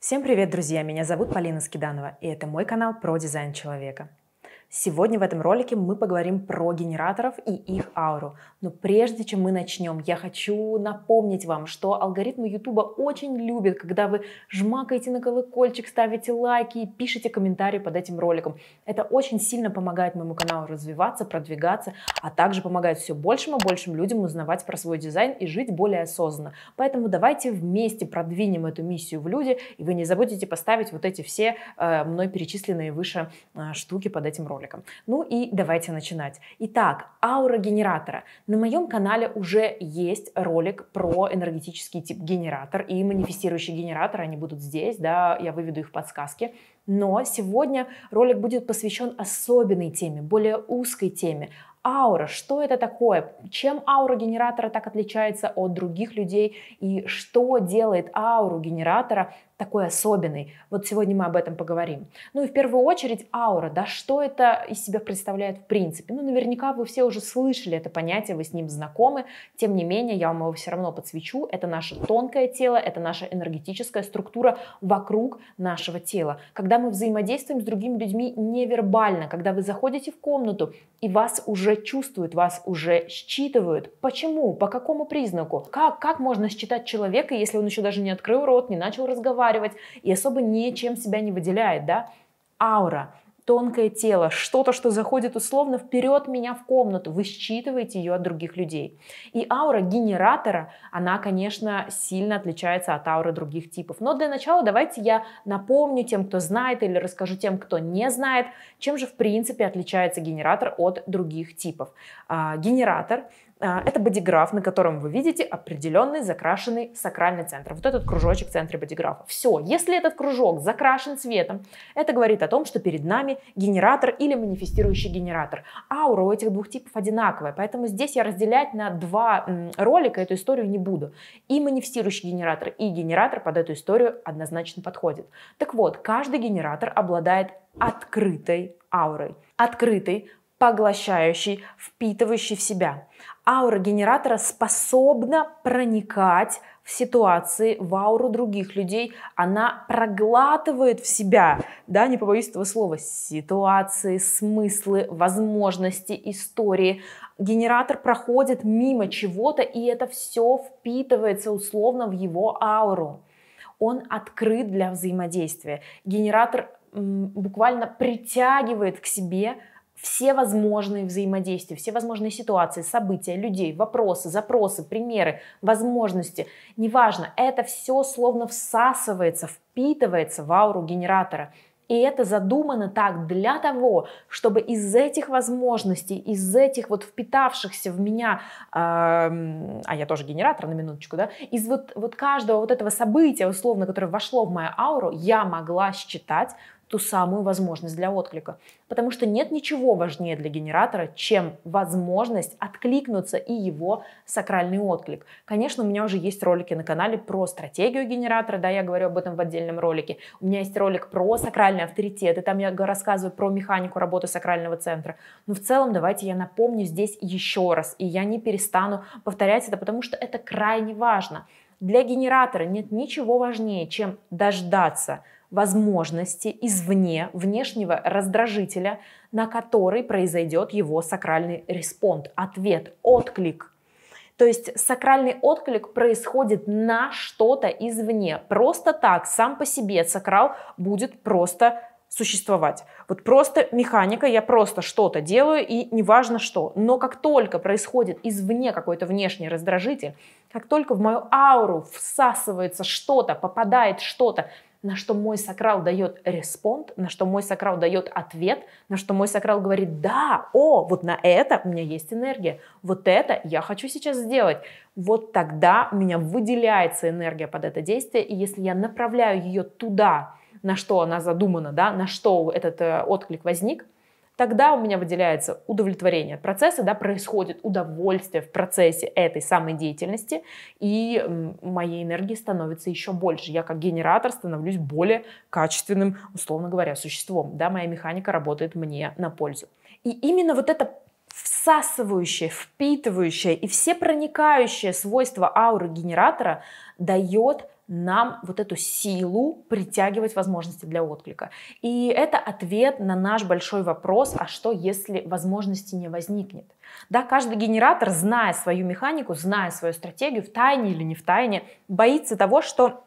Всем привет, друзья! Меня зовут Полина Скиданова, и это мой канал про дизайн человека. Сегодня в этом ролике мы поговорим про генераторов и их ауру. Но прежде чем мы начнем, я хочу напомнить вам, что алгоритмы YouTube очень любят, когда вы жмакаете на колокольчик, ставите лайки и пишете комментарии под этим роликом. Это очень сильно помогает моему каналу развиваться, продвигаться, а также помогает все большим и большим людям узнавать про свой дизайн и жить более осознанно. Поэтому давайте вместе продвинем эту миссию в люди, и вы не забудете поставить вот эти все э, мной перечисленные выше э, штуки под этим роликом роликом. Ну и давайте начинать. Итак, аура генератора. На моем канале уже есть ролик про энергетический тип генератор и манифестирующий генератор. Они будут здесь, да, я выведу их подсказки. Но сегодня ролик будет посвящен особенной теме, более узкой теме, аура, что это такое, чем аура генератора так отличается от других людей и что делает ауру генератора такой особенный. Вот сегодня мы об этом поговорим. Ну и в первую очередь аура, да, что это из себя представляет в принципе? Ну, наверняка вы все уже слышали это понятие, вы с ним знакомы, тем не менее, я вам его все равно подсвечу. Это наше тонкое тело, это наша энергетическая структура вокруг нашего тела. Когда мы взаимодействуем с другими людьми невербально, когда вы заходите в комнату, и вас уже чувствуют, вас уже считывают. Почему? По какому признаку? Как, как можно считать человека, если он еще даже не открыл рот, не начал разговаривать? разговаривать и особо ничем себя не выделяет, да? Аура, тонкое тело, что-то, что заходит условно вперед меня в комнату, вы считываете ее от других людей. И аура генератора, она, конечно, сильно отличается от ауры других типов. Но для начала давайте я напомню тем, кто знает, или расскажу тем, кто не знает, чем же в принципе отличается генератор от других типов. А, генератор а, это бодиграф, на котором вы видите определенный закрашенный сакральный центр. Вот этот кружочек в центре бодиграфа. Все, если этот кружок закрашен цветом, это говорит о том, что перед нами генератор или манифестирующий генератор. Аура у этих двух типов одинаковая, поэтому здесь я разделять на два ролика эту историю не буду. И манифестирующий генератор, и генератор под эту историю однозначно подходит. Так вот, каждый генератор обладает открытой аурой. Открытой, поглощающий, впитывающий в себя аура генератора способна проникать в ситуации, в ауру других людей. Она проглатывает в себя, да, не побоюсь этого слова, ситуации, смыслы, возможности, истории. Генератор проходит мимо чего-то, и это все впитывается условно в его ауру. Он открыт для взаимодействия. Генератор буквально притягивает к себе все возможные взаимодействия, все возможные ситуации, события, людей, вопросы, запросы, примеры, возможности. Неважно, это все словно всасывается, впитывается в ауру генератора. И это задумано так для того, чтобы из этих возможностей, из этих вот впитавшихся в меня, э, а я тоже генератор на минуточку, да, из вот, вот каждого вот этого события условно, которое вошло в мою ауру, я могла считать ту самую возможность для отклика. Потому что нет ничего важнее для генератора, чем возможность откликнуться и его сакральный отклик. Конечно, у меня уже есть ролики на канале про стратегию генератора, да, я говорю об этом в отдельном ролике. У меня есть ролик про сакральный авторитет, и там я рассказываю про механику работы сакрального центра. Но в целом давайте я напомню здесь еще раз, и я не перестану повторять это, потому что это крайне важно. Для генератора нет ничего важнее, чем дождаться возможности извне внешнего раздражителя, на который произойдет его сакральный респонд, ответ, отклик. То есть сакральный отклик происходит на что-то извне. Просто так, сам по себе сакрал будет просто существовать. Вот просто механика, я просто что-то делаю и неважно что. Но как только происходит извне какой-то внешний раздражитель, как только в мою ауру всасывается что-то, попадает что-то, на что мой сакрал дает респонд, на что мой сакрал дает ответ, на что мой сакрал говорит, да, о, вот на это у меня есть энергия, вот это я хочу сейчас сделать. Вот тогда у меня выделяется энергия под это действие, и если я направляю ее туда, на что она задумана, да, на что этот э, отклик возник – тогда у меня выделяется удовлетворение от процесса, да, происходит удовольствие в процессе этой самой деятельности, и моей энергии становится еще больше. Я как генератор становлюсь более качественным, условно говоря, существом. Да, моя механика работает мне на пользу. И именно вот это всасывающее, впитывающее и все проникающее свойство ауры генератора дает нам вот эту силу притягивать возможности для отклика. И это ответ на наш большой вопрос, а что если возможности не возникнет? Да, каждый генератор, зная свою механику, зная свою стратегию, в тайне или не в тайне, боится того, что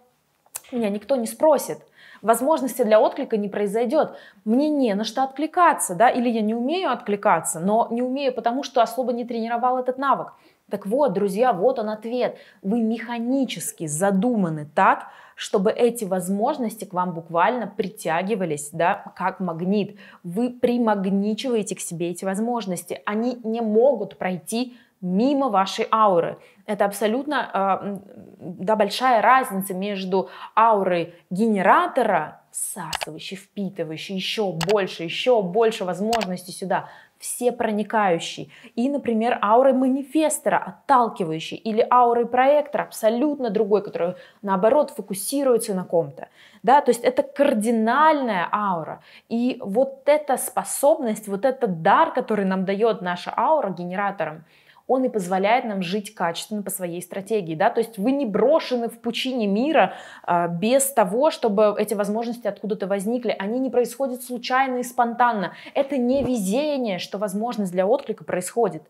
меня никто не спросит, возможности для отклика не произойдет. Мне не на что откликаться, да, или я не умею откликаться, но не умею, потому что особо не тренировал этот навык. Так вот, друзья, вот он ответ. Вы механически задуманы так, чтобы эти возможности к вам буквально притягивались, да, как магнит. Вы примагничиваете к себе эти возможности. Они не могут пройти мимо вашей ауры. Это абсолютно а, да, большая разница между аурой генератора всасывающий, впитывающей, еще больше, еще больше возможностей сюда, всепроникающий. И, например, аурой манифестора, отталкивающий, или аурой проектора, абсолютно другой, который, наоборот, фокусируется на ком-то. Да, то есть это кардинальная аура. И вот эта способность, вот этот дар, который нам дает наша аура генератором, он и позволяет нам жить качественно по своей стратегии, да, то есть вы не брошены в пучине мира а, без того, чтобы эти возможности откуда-то возникли, они не происходят случайно и спонтанно, это не везение, что возможность для отклика происходит,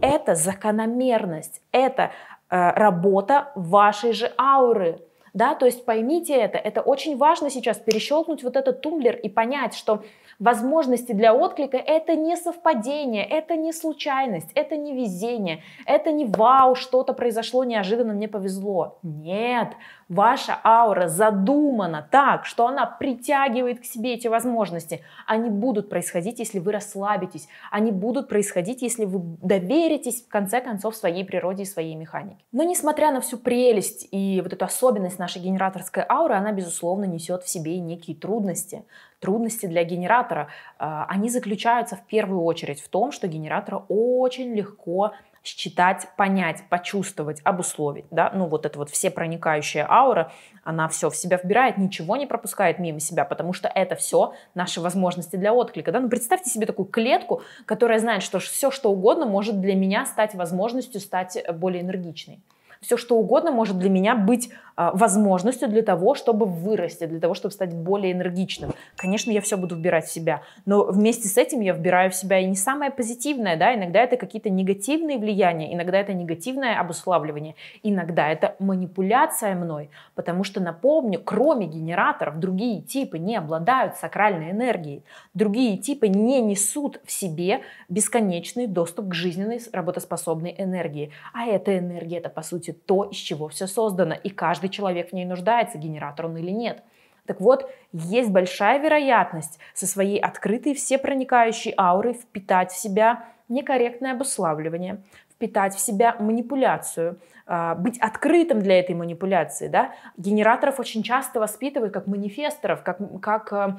это закономерность, это а, работа вашей же ауры, да, то есть поймите это, это очень важно сейчас перещелкнуть вот этот тумблер и понять, что Возможности для отклика – это не совпадение, это не случайность, это не везение, это не вау, что-то произошло неожиданно, мне повезло. Нет, Ваша аура задумана так, что она притягивает к себе эти возможности. Они будут происходить, если вы расслабитесь. Они будут происходить, если вы доверитесь, в конце концов, своей природе и своей механике. Но несмотря на всю прелесть и вот эту особенность нашей генераторской ауры, она, безусловно, несет в себе некие трудности. Трудности для генератора. А, они заключаются в первую очередь в том, что генератора очень легко считать, понять, почувствовать, обусловить, да, ну вот это вот все проникающая аура, она все в себя вбирает, ничего не пропускает мимо себя, потому что это все наши возможности для отклика, да, ну представьте себе такую клетку, которая знает, что все что угодно может для меня стать возможностью стать более энергичной все что угодно может для меня быть а, возможностью для того, чтобы вырасти, для того, чтобы стать более энергичным. Конечно, я все буду вбирать в себя, но вместе с этим я вбираю в себя и не самое позитивное, да, иногда это какие-то негативные влияния, иногда это негативное обуславливание, иногда это манипуляция мной, потому что, напомню, кроме генераторов, другие типы не обладают сакральной энергией, другие типы не несут в себе бесконечный доступ к жизненной работоспособной энергии, а эта энергия, это, по сути, то, из чего все создано, и каждый каждый человек в ней нуждается, генератор он или нет. Так вот, есть большая вероятность со своей открытой всепроникающей аурой впитать в себя некорректное обуславливание, впитать в себя манипуляцию, а, быть открытым для этой манипуляции. Да? Генераторов очень часто воспитывают как манифесторов, как, как э,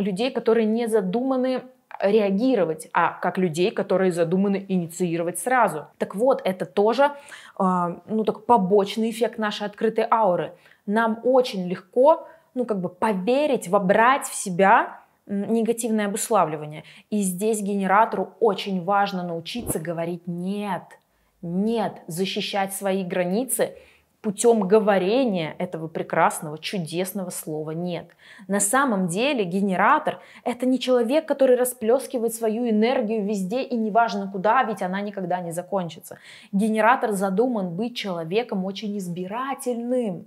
людей, которые не задуманы реагировать, а как людей, которые задуманы инициировать сразу. Так вот, это тоже а, ну, так побочный эффект нашей открытой ауры. Нам очень легко ну, как бы поверить, вобрать в себя негативное обуславливание. И здесь генератору очень важно научиться говорить «нет», «нет», защищать свои границы – путем говорения этого прекрасного, чудесного слова «нет». На самом деле генератор – это не человек, который расплескивает свою энергию везде и неважно куда, ведь она никогда не закончится. Генератор задуман быть человеком очень избирательным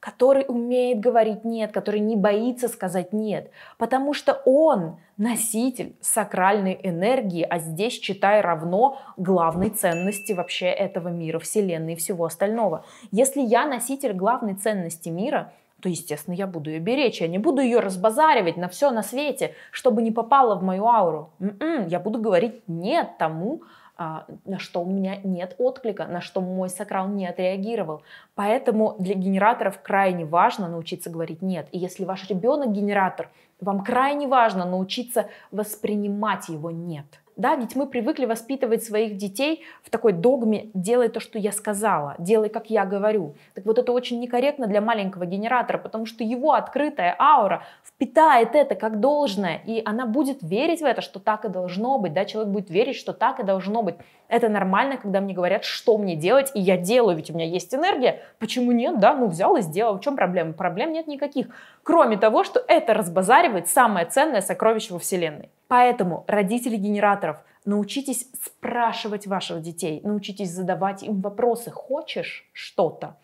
который умеет говорить «нет», который не боится сказать «нет», потому что он носитель сакральной энергии, а здесь, читай, равно главной ценности вообще этого мира, Вселенной и всего остального. Если я носитель главной ценности мира, то, естественно, я буду ее беречь. Я не буду ее разбазаривать на все на свете, чтобы не попало в мою ауру. М-м, я буду говорить «нет» тому, а, на что у меня нет отклика, на что мой сакрал не отреагировал. Поэтому для генераторов крайне важно научиться говорить «нет». И если ваш ребенок генератор, вам крайне важно научиться воспринимать его «нет». Да, ведь мы привыкли воспитывать своих детей в такой догме «делай то, что я сказала», «делай, как я говорю». Так вот это очень некорректно для маленького генератора, потому что его открытая аура впитает это как должное, и она будет верить в это, что так и должно быть, да, человек будет верить, что так и должно быть. Это нормально, когда мне говорят, что мне делать, и я делаю, ведь у меня есть энергия. Почему нет? Да, ну взял и сделал. В чем проблема? Проблем нет никаких. Кроме того, что это разбазаривает самое ценное сокровище во Вселенной. Поэтому, родители генераторов, научитесь спрашивать ваших детей, научитесь задавать им вопросы. Хочешь что-то?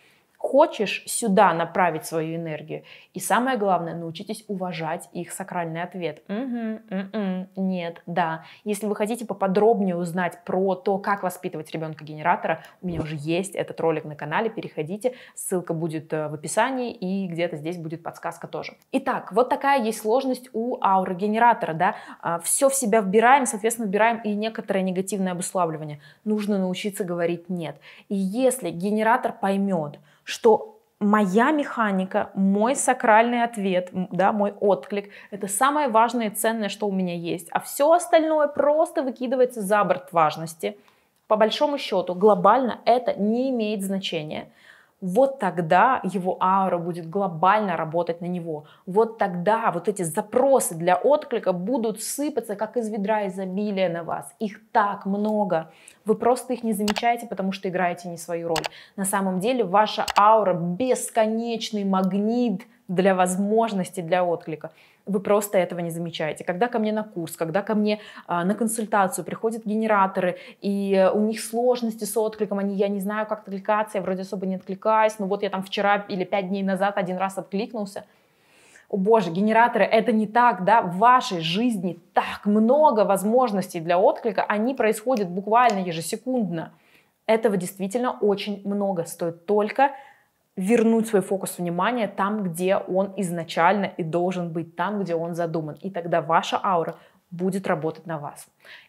хочешь сюда направить свою энергию. И самое главное, научитесь уважать их сакральный ответ. Угу, м-м, нет, да. Если вы хотите поподробнее узнать про то, как воспитывать ребенка-генератора, у меня уже есть этот ролик на канале, переходите, ссылка будет э, в описании и где-то здесь будет подсказка тоже. Итак, вот такая есть сложность у ауры генератора, да. А, Все в себя вбираем, соответственно, вбираем и некоторое негативное обуславливание. Нужно научиться говорить нет. И если генератор поймет, что моя механика, мой сакральный ответ, да, мой отклик, это самое важное и ценное, что у меня есть. А все остальное просто выкидывается за борт важности. По большому счету, глобально это не имеет значения вот тогда его аура будет глобально работать на него. Вот тогда вот эти запросы для отклика будут сыпаться, как из ведра изобилия на вас. Их так много. Вы просто их не замечаете, потому что играете не свою роль. На самом деле ваша аура бесконечный магнит – для возможности, для отклика. Вы просто этого не замечаете. Когда ко мне на курс, когда ко мне а, на консультацию приходят генераторы, и у них сложности с откликом, они, я не знаю, как откликаться, я вроде особо не откликаюсь, но вот я там вчера или пять дней назад один раз откликнулся, о боже, генераторы, это не так, да, в вашей жизни так много возможностей для отклика, они происходят буквально ежесекундно. Этого действительно очень много, стоит только вернуть свой фокус внимания там, где он изначально и должен быть, там, где он задуман. И тогда ваша аура будет работать на вас.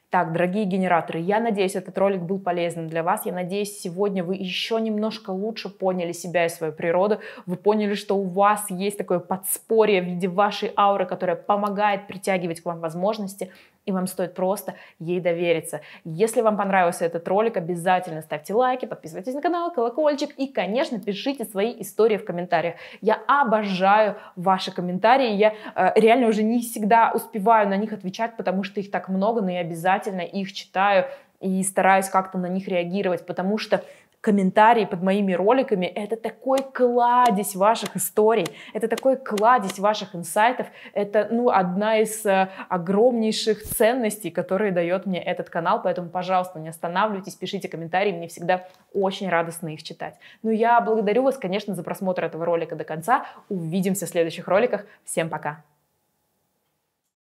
Так, дорогие генераторы, я надеюсь, этот ролик был полезным для вас. Я надеюсь, сегодня вы еще немножко лучше поняли себя и свою природу. Вы поняли, что у вас есть такое подспорье в виде вашей ауры, которая помогает притягивать к вам возможности и вам стоит просто ей довериться. Если вам понравился этот ролик, обязательно ставьте лайки, подписывайтесь на канал, колокольчик и, конечно, пишите свои истории в комментариях. Я обожаю ваши комментарии, я э, реально уже не всегда успеваю на них отвечать, потому что их так много, но я обязательно их читаю, и стараюсь как-то на них реагировать, потому что комментарии под моими роликами — это такой кладезь ваших историй, это такой кладезь ваших инсайтов, это, ну, одна из э, огромнейших ценностей, которые дает мне этот канал, поэтому, пожалуйста, не останавливайтесь, пишите комментарии, мне всегда очень радостно их читать. Ну, я благодарю вас, конечно, за просмотр этого ролика до конца, увидимся в следующих роликах, всем пока!